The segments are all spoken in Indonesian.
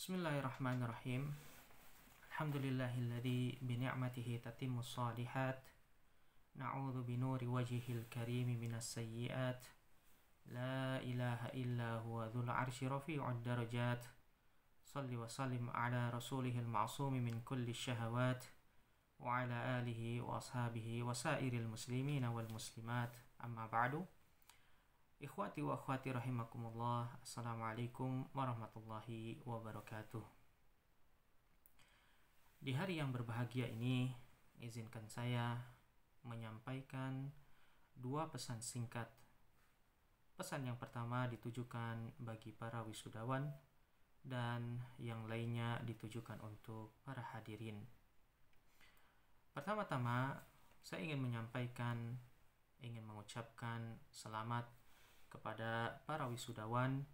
بسم الله الرحمن الرحيم الحمد لله الذي بنعمته تتم الصالحات نعوذ بنور وجهه الكريم من السيئات لا إله إلا هو ذو العرش رفيع الدرجات صل وسلم على رسوله المعصوم من كل الشهوات وعلى آله وأصحابه وسائر المسلمين والمسلمات أما بعد Ikhwati wa akhwati rahimakumullah Assalamualaikum warahmatullahi wabarakatuh Di hari yang berbahagia ini Izinkan saya menyampaikan dua pesan singkat Pesan yang pertama ditujukan bagi para wisudawan Dan yang lainnya ditujukan untuk para hadirin Pertama-tama saya ingin menyampaikan ingin mengucapkan selamat kepada para wisudawan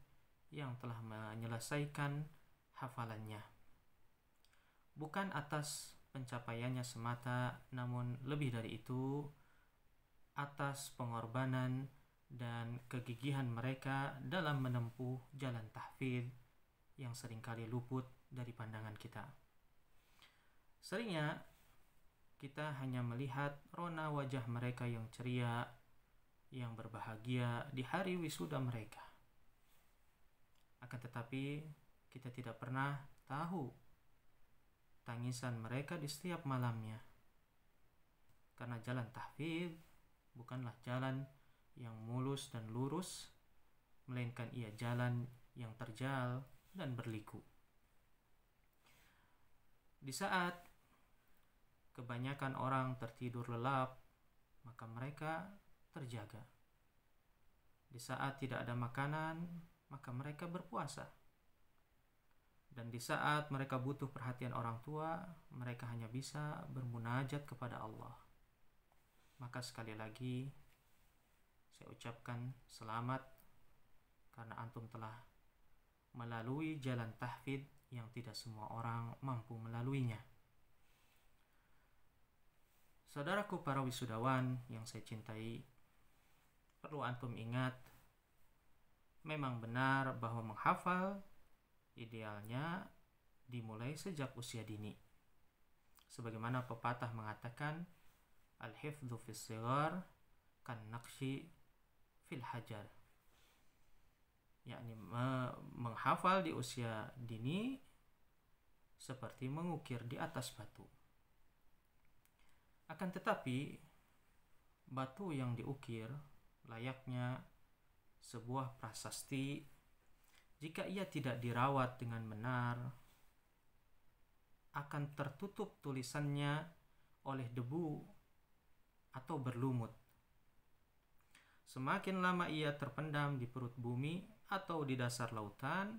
yang telah menyelesaikan hafalannya. Bukan atas pencapaiannya semata, namun lebih dari itu atas pengorbanan dan kegigihan mereka dalam menempuh jalan tahfidz yang seringkali luput dari pandangan kita. Seringnya kita hanya melihat rona wajah mereka yang ceria yang berbahagia di hari wisuda mereka. Akan tetapi, kita tidak pernah tahu tangisan mereka di setiap malamnya. Karena jalan tahfidz bukanlah jalan yang mulus dan lurus, melainkan ia jalan yang terjal dan berliku. Di saat kebanyakan orang tertidur lelap, maka mereka terjaga. Di saat tidak ada makanan, maka mereka berpuasa. Dan di saat mereka butuh perhatian orang tua, mereka hanya bisa bermunajat kepada Allah. Maka sekali lagi, saya ucapkan selamat karena antum telah melalui jalan tahfid yang tidak semua orang mampu melaluinya. Saudaraku para wisudawan yang saya cintai, perlu antum ingat memang benar bahwa menghafal idealnya dimulai sejak usia dini. Sebagaimana pepatah mengatakan al hifdhu fis sigar kan naqshi fil hajar. Yakni me menghafal di usia dini seperti mengukir di atas batu. Akan tetapi batu yang diukir layaknya sebuah prasasti jika ia tidak dirawat dengan benar akan tertutup tulisannya oleh debu atau berlumut. Semakin lama ia terpendam di perut bumi atau di dasar lautan,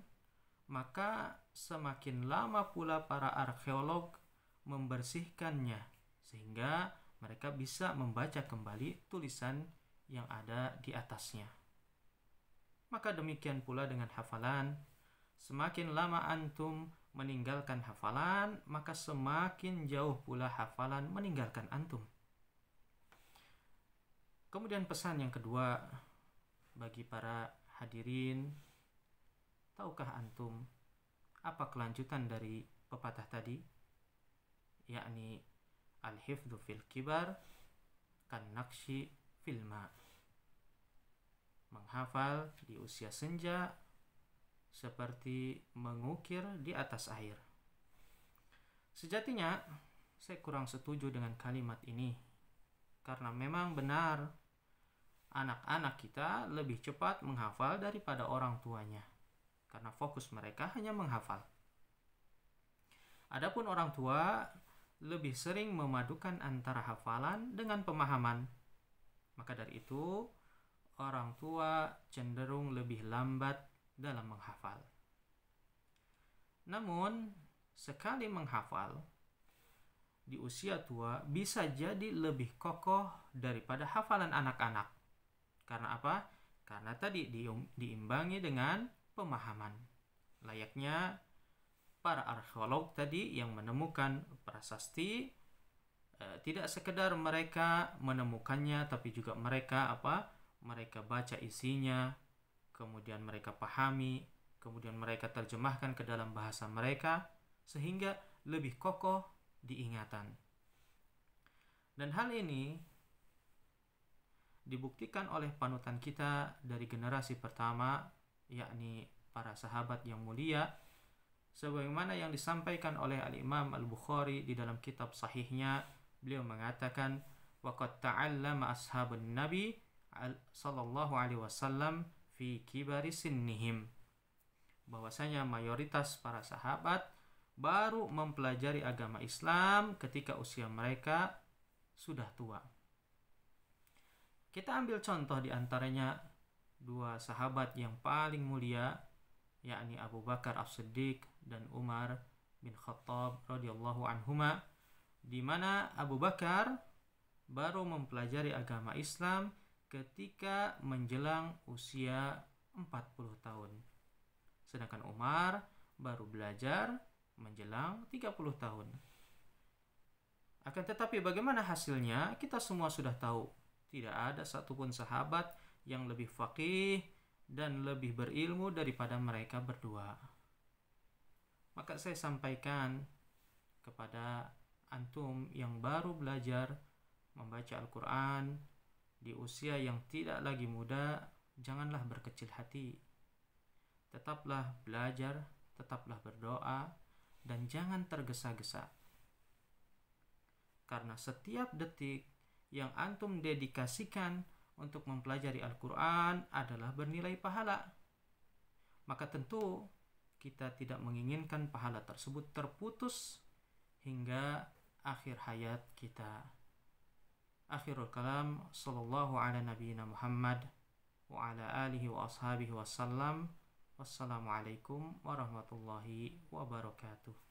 maka semakin lama pula para arkeolog membersihkannya sehingga mereka bisa membaca kembali tulisan yang ada di atasnya. Maka demikian pula dengan hafalan. Semakin lama antum meninggalkan hafalan, maka semakin jauh pula hafalan meninggalkan antum. Kemudian pesan yang kedua bagi para hadirin, tahukah antum apa kelanjutan dari pepatah tadi? Yakni al-hifdzu fil kibar kan naksi filma. Menghafal di usia senja seperti mengukir di atas air. Sejatinya, saya kurang setuju dengan kalimat ini. Karena memang benar, anak-anak kita lebih cepat menghafal daripada orang tuanya. Karena fokus mereka hanya menghafal. Adapun orang tua lebih sering memadukan antara hafalan dengan pemahaman maka dari itu, orang tua cenderung lebih lambat dalam menghafal. Namun, sekali menghafal, di usia tua bisa jadi lebih kokoh daripada hafalan anak-anak. Karena apa? Karena tadi diimbangi dengan pemahaman. Layaknya para arkeolog tadi yang menemukan prasasti Eh, tidak sekedar mereka menemukannya tapi juga mereka apa mereka baca isinya kemudian mereka pahami kemudian mereka terjemahkan ke dalam bahasa mereka sehingga lebih kokoh diingatan dan hal ini dibuktikan oleh panutan kita dari generasi pertama yakni para sahabat yang mulia sebagaimana yang disampaikan oleh Al-Imam Al-Bukhari di dalam kitab sahihnya Beliau mengatakan, "Waqad ta'allama ashabun Nabi sallallahu alaihi wasallam fi kibari sinnihim." Bahwasanya mayoritas para sahabat baru mempelajari agama Islam ketika usia mereka sudah tua. Kita ambil contoh di antaranya dua sahabat yang paling mulia yakni Abu Bakar As-Siddiq dan Umar bin Khattab radhiyallahu anhuma di mana Abu Bakar baru mempelajari agama Islam ketika menjelang usia 40 tahun. Sedangkan Umar baru belajar menjelang 30 tahun. Akan tetapi bagaimana hasilnya kita semua sudah tahu. Tidak ada satupun sahabat yang lebih faqih dan lebih berilmu daripada mereka berdua. Maka saya sampaikan kepada antum yang baru belajar membaca Al-Quran di usia yang tidak lagi muda, janganlah berkecil hati. Tetaplah belajar, tetaplah berdoa, dan jangan tergesa-gesa. Karena setiap detik yang antum dedikasikan untuk mempelajari Al-Quran adalah bernilai pahala. Maka tentu kita tidak menginginkan pahala tersebut terputus hingga akhir hayat kita. Akhirul kalam sallallahu ala nabiyina Muhammad wa ala alihi wa ashabihi wasallam. Wassalamualaikum warahmatullahi wabarakatuh.